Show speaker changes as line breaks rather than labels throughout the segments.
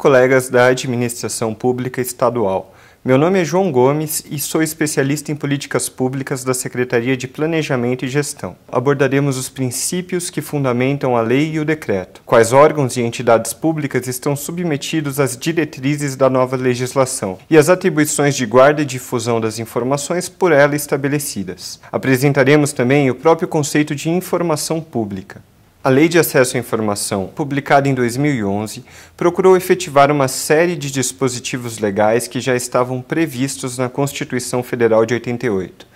colegas da administração pública estadual. Meu nome é João Gomes e sou especialista em políticas públicas da Secretaria de Planejamento e Gestão. Abordaremos os princípios que fundamentam a lei e o decreto, quais órgãos e entidades públicas estão submetidos às diretrizes da nova legislação e as atribuições de guarda e difusão das informações por ela estabelecidas. Apresentaremos também o próprio conceito de informação pública. A Lei de Acesso à Informação, publicada em 2011, procurou efetivar uma série de dispositivos legais que já estavam previstos na Constituição Federal de 88,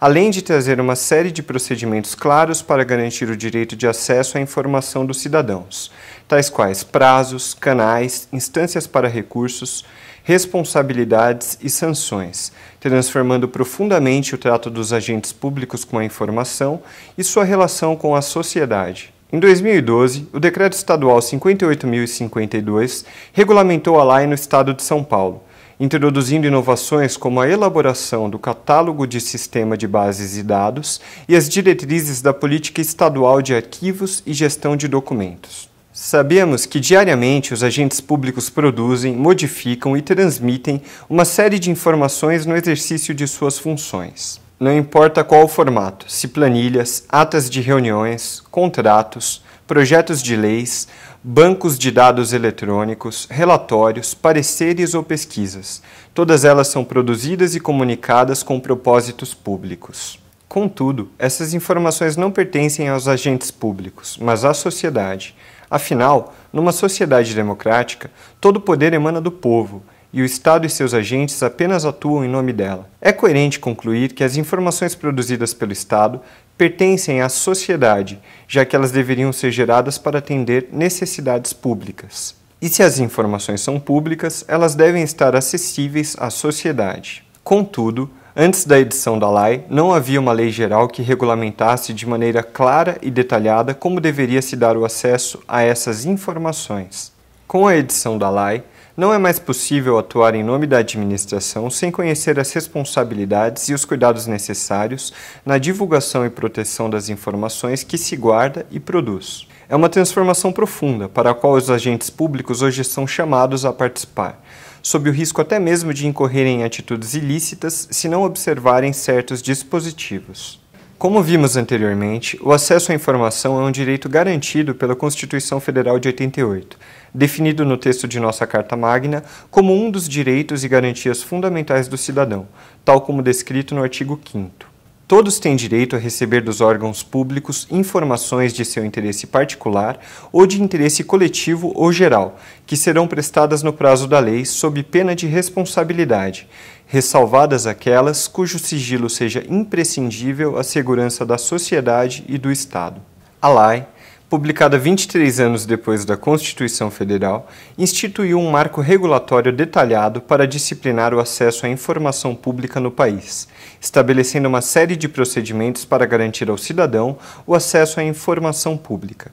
além de trazer uma série de procedimentos claros para garantir o direito de acesso à informação dos cidadãos, tais quais prazos, canais, instâncias para recursos, responsabilidades e sanções, transformando profundamente o trato dos agentes públicos com a informação e sua relação com a sociedade em 2012, o Decreto Estadual 58.052 regulamentou a LAI no Estado de São Paulo, introduzindo inovações como a elaboração do Catálogo de Sistema de Bases e Dados e as diretrizes da Política Estadual de Arquivos e Gestão de Documentos. Sabemos que diariamente os agentes públicos produzem, modificam e transmitem uma série de informações no exercício de suas funções não importa qual o formato, se planilhas, atas de reuniões, contratos, projetos de leis, bancos de dados eletrônicos, relatórios, pareceres ou pesquisas. Todas elas são produzidas e comunicadas com propósitos públicos. Contudo, essas informações não pertencem aos agentes públicos, mas à sociedade. Afinal, numa sociedade democrática, todo poder emana do povo e o Estado e seus agentes apenas atuam em nome dela. É coerente concluir que as informações produzidas pelo Estado pertencem à sociedade, já que elas deveriam ser geradas para atender necessidades públicas. E se as informações são públicas, elas devem estar acessíveis à sociedade. Contudo, Antes da edição da lei, não havia uma lei geral que regulamentasse de maneira clara e detalhada como deveria se dar o acesso a essas informações. Com a edição da lei, não é mais possível atuar em nome da administração sem conhecer as responsabilidades e os cuidados necessários na divulgação e proteção das informações que se guarda e produz. É uma transformação profunda para a qual os agentes públicos hoje são chamados a participar, sob o risco até mesmo de incorrerem em atitudes ilícitas se não observarem certos dispositivos. Como vimos anteriormente, o acesso à informação é um direito garantido pela Constituição Federal de 88, definido no texto de nossa Carta Magna como um dos direitos e garantias fundamentais do cidadão, tal como descrito no artigo 5. Todos têm direito a receber dos órgãos públicos informações de seu interesse particular ou de interesse coletivo ou geral, que serão prestadas no prazo da lei sob pena de responsabilidade, ressalvadas aquelas cujo sigilo seja imprescindível à segurança da sociedade e do Estado. A LAI publicada 23 anos depois da Constituição Federal, instituiu um marco regulatório detalhado para disciplinar o acesso à informação pública no país, estabelecendo uma série de procedimentos para garantir ao cidadão o acesso à informação pública.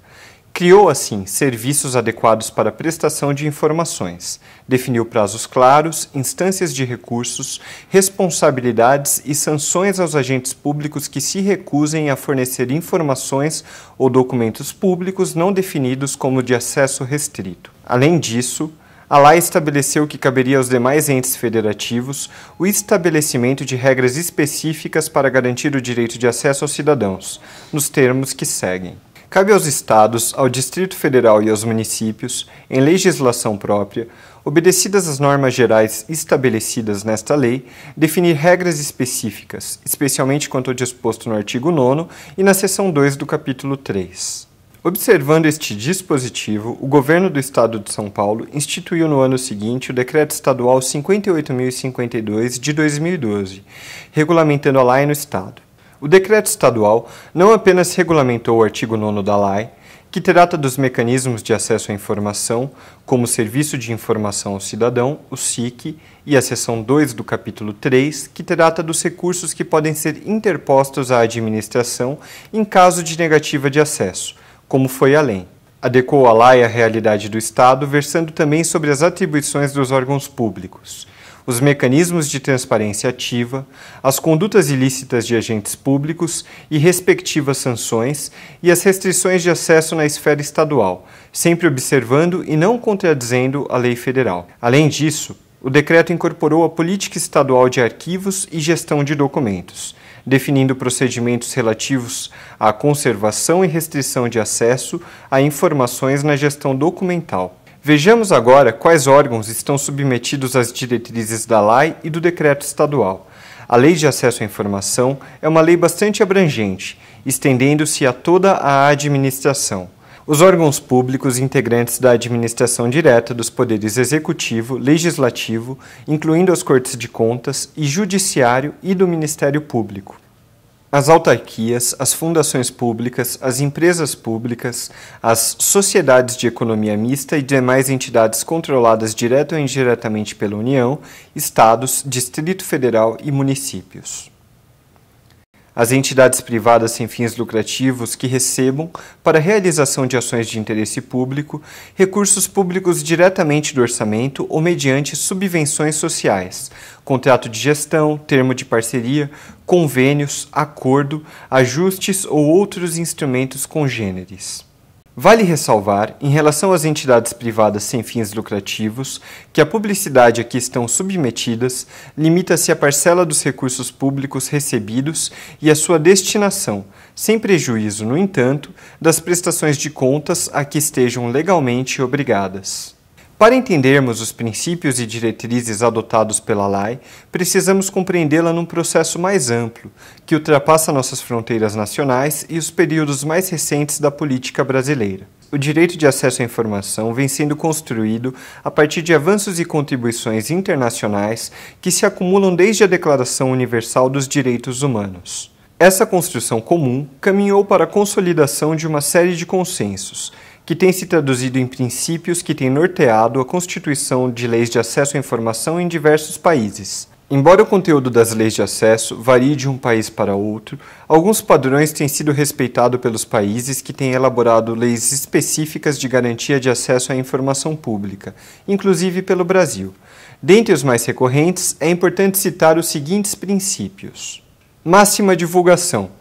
Criou, assim, serviços adequados para prestação de informações, definiu prazos claros, instâncias de recursos, responsabilidades e sanções aos agentes públicos que se recusem a fornecer informações ou documentos públicos não definidos como de acesso restrito. Além disso, a lei estabeleceu que caberia aos demais entes federativos o estabelecimento de regras específicas para garantir o direito de acesso aos cidadãos, nos termos que seguem cabe aos Estados, ao Distrito Federal e aos municípios, em legislação própria, obedecidas as normas gerais estabelecidas nesta lei, definir regras específicas, especialmente quanto ao disposto no artigo 9 e na seção 2 do capítulo 3. Observando este dispositivo, o governo do estado de São Paulo instituiu no ano seguinte o decreto estadual 58052 de 2012, regulamentando a lei no estado. O decreto estadual não apenas regulamentou o artigo 9 da LAI, que trata dos mecanismos de acesso à informação, como o Serviço de Informação ao Cidadão, o SIC, e a seção 2 do capítulo 3, que trata dos recursos que podem ser interpostos à administração em caso de negativa de acesso, como foi além. Adequou a LAI à realidade do Estado, versando também sobre as atribuições dos órgãos públicos os mecanismos de transparência ativa, as condutas ilícitas de agentes públicos e respectivas sanções e as restrições de acesso na esfera estadual, sempre observando e não contradizendo a lei federal. Além disso, o decreto incorporou a Política Estadual de Arquivos e Gestão de Documentos, definindo procedimentos relativos à conservação e restrição de acesso a informações na gestão documental. Vejamos agora quais órgãos estão submetidos às diretrizes da LAI e do decreto estadual. A Lei de Acesso à Informação é uma lei bastante abrangente, estendendo-se a toda a administração. Os órgãos públicos integrantes da administração direta dos poderes executivo, legislativo, incluindo as Cortes de Contas e Judiciário e do Ministério Público. As autarquias, as fundações públicas, as empresas públicas, as sociedades de economia mista e demais entidades controladas direto ou indiretamente pela União, estados, Distrito Federal e municípios as entidades privadas sem fins lucrativos que recebam, para a realização de ações de interesse público, recursos públicos diretamente do orçamento ou mediante subvenções sociais, contrato de gestão, termo de parceria, convênios, acordo, ajustes ou outros instrumentos congêneres. Vale ressalvar, em relação às entidades privadas sem fins lucrativos, que a publicidade a que estão submetidas limita-se à parcela dos recursos públicos recebidos e à sua destinação, sem prejuízo, no entanto, das prestações de contas a que estejam legalmente obrigadas. Para entendermos os princípios e diretrizes adotados pela LAI, precisamos compreendê-la num processo mais amplo, que ultrapassa nossas fronteiras nacionais e os períodos mais recentes da política brasileira. O direito de acesso à informação vem sendo construído a partir de avanços e contribuições internacionais que se acumulam desde a Declaração Universal dos Direitos Humanos. Essa construção comum caminhou para a consolidação de uma série de consensos, que tem se traduzido em princípios que têm norteado a constituição de leis de acesso à informação em diversos países. Embora o conteúdo das leis de acesso varie de um país para outro, alguns padrões têm sido respeitados pelos países que têm elaborado leis específicas de garantia de acesso à informação pública, inclusive pelo Brasil. Dentre os mais recorrentes, é importante citar os seguintes princípios: máxima divulgação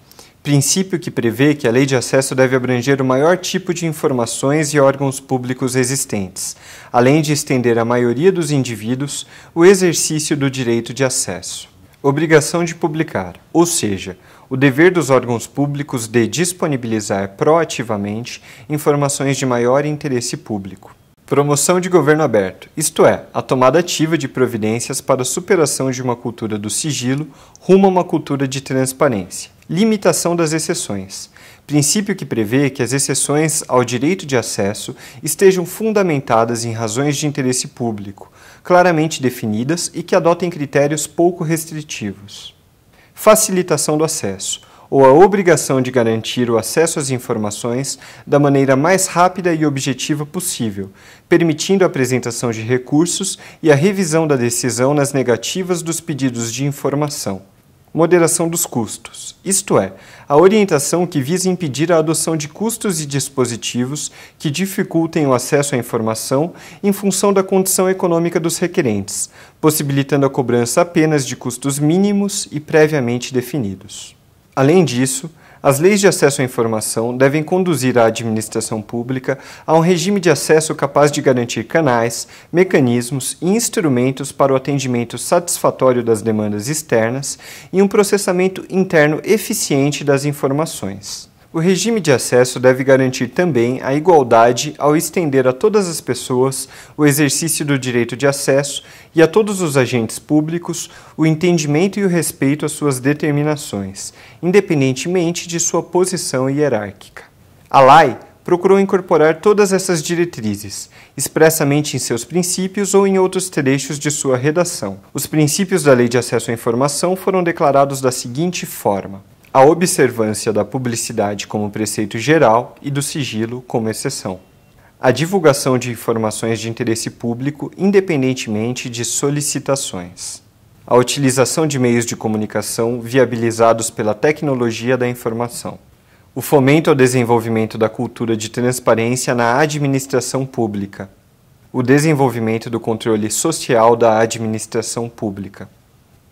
princípio que prevê que a lei de acesso deve abranger o maior tipo de informações e órgãos públicos existentes, além de estender à maioria dos indivíduos o exercício do direito de acesso. Obrigação de publicar, ou seja, o dever dos órgãos públicos de disponibilizar proativamente informações de maior interesse público. Promoção de governo aberto, isto é, a tomada ativa de providências para a superação de uma cultura do sigilo rumo a uma cultura de transparência limitação das exceções. Princípio que prevê que as exceções ao direito de acesso estejam fundamentadas em razões de interesse público, claramente definidas e que adotem critérios pouco restritivos. Facilitação do acesso ou a obrigação de garantir o acesso às informações da maneira mais rápida e objetiva possível, permitindo a apresentação de recursos e a revisão da decisão nas negativas dos pedidos de informação. Moderação dos custos, isto é, a orientação que visa impedir a adoção de custos e dispositivos que dificultem o acesso à informação em função da condição econômica dos requerentes, possibilitando a cobrança apenas de custos mínimos e previamente definidos. Além disso, as leis de acesso à informação devem conduzir a administração pública a um regime de acesso capaz de garantir canais, mecanismos e instrumentos para o atendimento satisfatório das demandas externas e um processamento interno eficiente das informações. O regime de acesso deve garantir também a igualdade ao estender a todas as pessoas o exercício do direito de acesso e a todos os agentes públicos o entendimento e o respeito às suas determinações, independentemente de sua posição hierárquica. A LAI procurou incorporar todas essas diretrizes, expressamente em seus princípios ou em outros trechos de sua redação. Os princípios da Lei de Acesso à Informação foram declarados da seguinte forma: a observância da publicidade como preceito geral e do sigilo como exceção. A divulgação de informações de interesse público independentemente de solicitações. A utilização de meios de comunicação viabilizados pela tecnologia da informação. O fomento ao desenvolvimento da cultura de transparência na administração pública. O desenvolvimento do controle social da administração pública.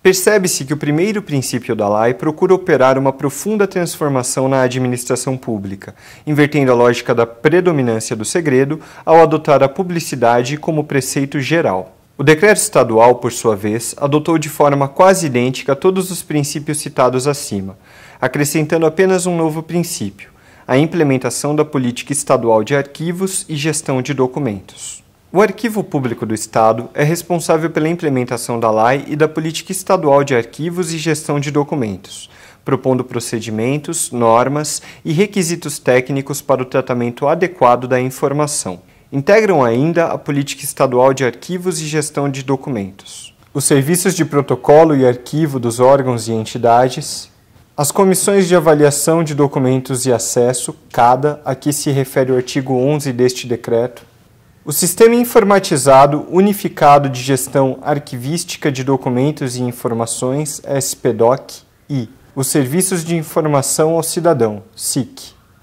Percebe-se que o primeiro princípio da LAI procura operar uma profunda transformação na administração pública, invertendo a lógica da predominância do segredo ao adotar a publicidade como preceito geral. O decreto estadual, por sua vez, adotou de forma quase idêntica todos os princípios citados acima, acrescentando apenas um novo princípio: a implementação da política estadual de arquivos e gestão de documentos. O Arquivo Público do Estado é responsável pela implementação da LAI e da Política Estadual de Arquivos e Gestão de Documentos, propondo procedimentos, normas e requisitos técnicos para o tratamento adequado da informação. Integram ainda a Política Estadual de Arquivos e Gestão de Documentos, os serviços de protocolo e arquivo dos órgãos e entidades, as comissões de avaliação de documentos e acesso, cada, a que se refere o artigo 11 deste decreto, o sistema informatizado unificado de gestão arquivística de documentos e informações (SPDOC) e os serviços de informação ao cidadão.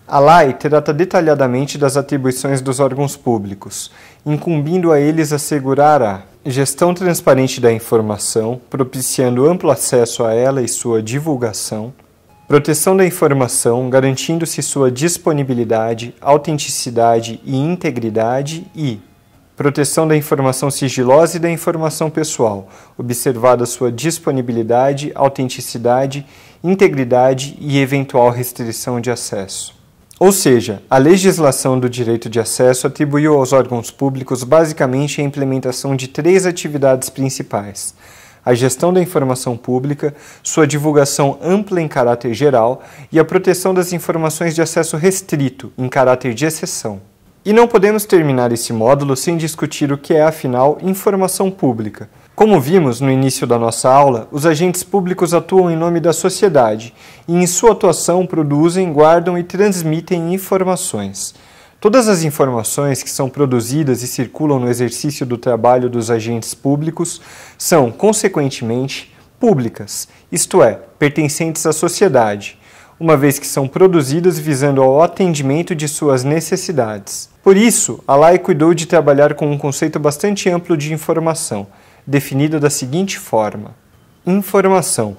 A LAI trata detalhadamente das atribuições dos órgãos públicos, incumbindo a eles assegurar a gestão transparente da informação, propiciando amplo acesso a ela e sua divulgação, Proteção da informação, garantindo-se sua disponibilidade, autenticidade e integridade e proteção da informação sigilosa e da informação pessoal, observada sua disponibilidade, autenticidade, integridade e eventual restrição de acesso. Ou seja, a legislação do direito de acesso atribuiu aos órgãos públicos basicamente a implementação de três atividades principais a gestão da informação pública, sua divulgação ampla em caráter geral e a proteção das informações de acesso restrito, em caráter de exceção. E não podemos terminar esse módulo sem discutir o que é, afinal, informação pública. Como vimos no início da nossa aula, os agentes públicos atuam em nome da sociedade e, em sua atuação, produzem, guardam e transmitem informações. Todas as informações que são produzidas e circulam no exercício do trabalho dos agentes públicos são, consequentemente, públicas, isto é, pertencentes à sociedade, uma vez que são produzidas visando ao atendimento de suas necessidades. Por isso, a lei cuidou de trabalhar com um conceito bastante amplo de informação, definido da seguinte forma: informação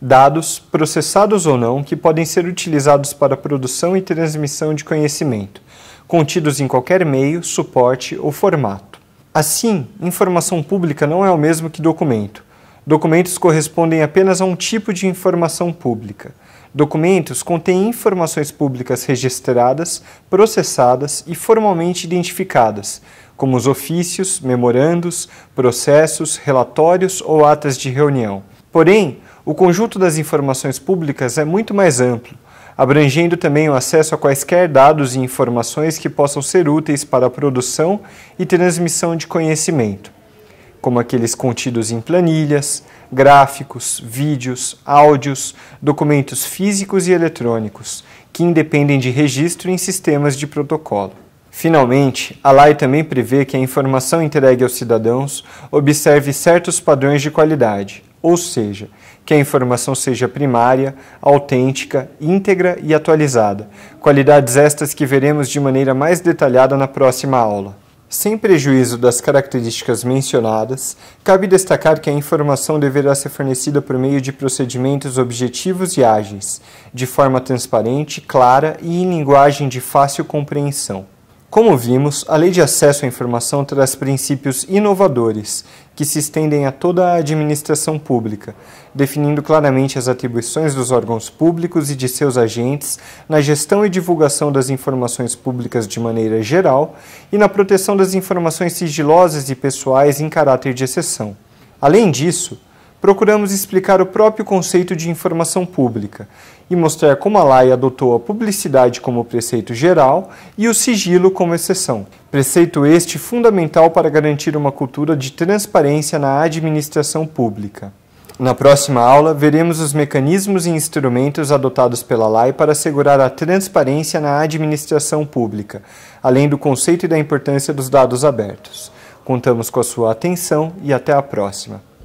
dados, processados ou não, que podem ser utilizados para a produção e transmissão de conhecimento contidos em qualquer meio, suporte ou formato. Assim, informação pública não é o mesmo que documento. Documentos correspondem apenas a um tipo de informação pública. Documentos contêm informações públicas registradas, processadas e formalmente identificadas, como os ofícios, memorandos, processos, relatórios ou atas de reunião. Porém, o conjunto das informações públicas é muito mais amplo abrangendo também o acesso a quaisquer dados e informações que possam ser úteis para a produção e transmissão de conhecimento, como aqueles contidos em planilhas, gráficos, vídeos, áudios, documentos físicos e eletrônicos, que independem de registro em sistemas de protocolo. Finalmente, a lei também prevê que a informação entregue aos cidadãos observe certos padrões de qualidade, ou seja, que a informação seja primária, autêntica, íntegra e atualizada, qualidades estas que veremos de maneira mais detalhada na próxima aula. Sem prejuízo das características mencionadas, cabe destacar que a informação deverá ser fornecida por meio de procedimentos objetivos e ágeis, de forma transparente, clara e em linguagem de fácil compreensão. Como vimos, a Lei de Acesso à Informação traz princípios inovadores que se estendem a toda a administração pública, definindo claramente as atribuições dos órgãos públicos e de seus agentes na gestão e divulgação das informações públicas de maneira geral e na proteção das informações sigilosas e pessoais em caráter de exceção. Além disso, procuramos explicar o próprio conceito de informação pública e mostrar como a LAI adotou a publicidade como preceito geral e o sigilo como exceção. Preceito este fundamental para garantir uma cultura de transparência na administração pública. Na próxima aula, veremos os mecanismos e instrumentos adotados pela LAI para assegurar a transparência na administração pública, além do conceito e da importância dos dados abertos. Contamos com a sua atenção e até a próxima.